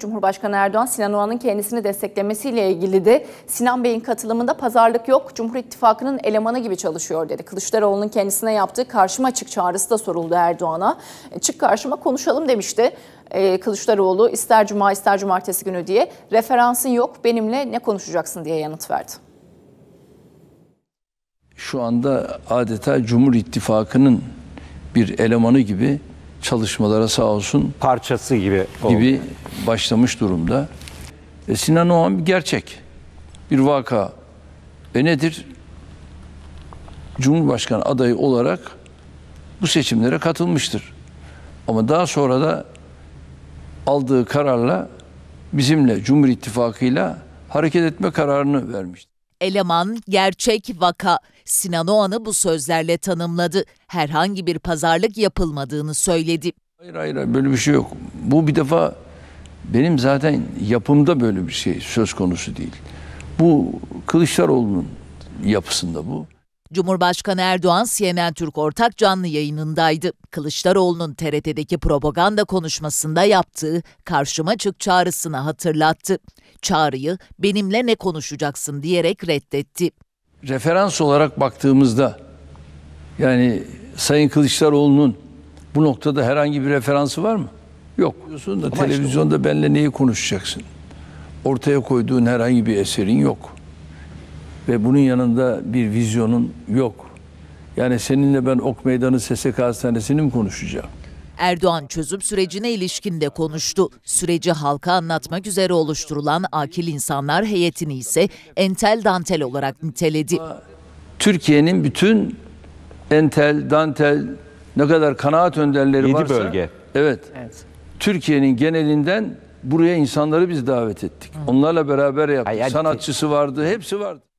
Cumhurbaşkanı Erdoğan Sinan Oğan'ın kendisini desteklemesiyle ilgili de Sinan Bey'in katılımında pazarlık yok, Cumhur İttifakı'nın elemanı gibi çalışıyor dedi. Kılıçdaroğlu'nun kendisine yaptığı karşıma çık çağrısı da soruldu Erdoğan'a. E, çık karşıma konuşalım demişti. E, Kılıçdaroğlu ister cuma ister cumartesi günü diye referansın yok benimle ne konuşacaksın diye yanıt verdi. Şu anda adeta Cumhur İttifakı'nın bir elemanı gibi çalışmalara sağ olsun parçası gibi oldu. başlamış durumda. E, Sinan Oğan bir gerçek, bir vaka. E nedir? Cumhurbaşkanı adayı olarak bu seçimlere katılmıştır. Ama daha sonra da aldığı kararla bizimle Cumhur İttifakı'yla hareket etme kararını vermiştir eleman, gerçek vaka. Sinan Oğan'ı bu sözlerle tanımladı. Herhangi bir pazarlık yapılmadığını söyledi. Hayır hayır böyle bir şey yok. Bu bir defa benim zaten yapımda böyle bir şey söz konusu değil. Bu Kılıçdaroğlu'nun yapısında bu. Cumhurbaşkanı Erdoğan CNN Türk ortak canlı yayınındaydı. Kılıçdaroğlu'nun TRT'deki propaganda konuşmasında yaptığı karşıma çık çağrısını hatırlattı. Çağrıyı benimle ne konuşacaksın diyerek reddetti. Referans olarak baktığımızda yani Sayın Kılıçdaroğlu'nun bu noktada herhangi bir referansı var mı? Yok. da televizyonda işte benle neyi konuşacaksın? Ortaya koyduğun herhangi bir eserin yok ve bunun yanında bir vizyonun yok. Yani seninle ben Ok Meydanı SSK Hastanesi'ni mi konuşacağım? Erdoğan çözüm sürecine ilişkin de konuştu. Süreci halka anlatmak üzere oluşturulan Akil İnsanlar heyetini ise entel dantel olarak niteledi. Türkiye'nin bütün entel, dantel, ne kadar kanaat önderleri 7 varsa... bölge. Evet. evet. Türkiye'nin genelinden buraya insanları biz davet ettik. Hı. Onlarla beraber yaptık. Hayal Sanatçısı vardı, hepsi vardı.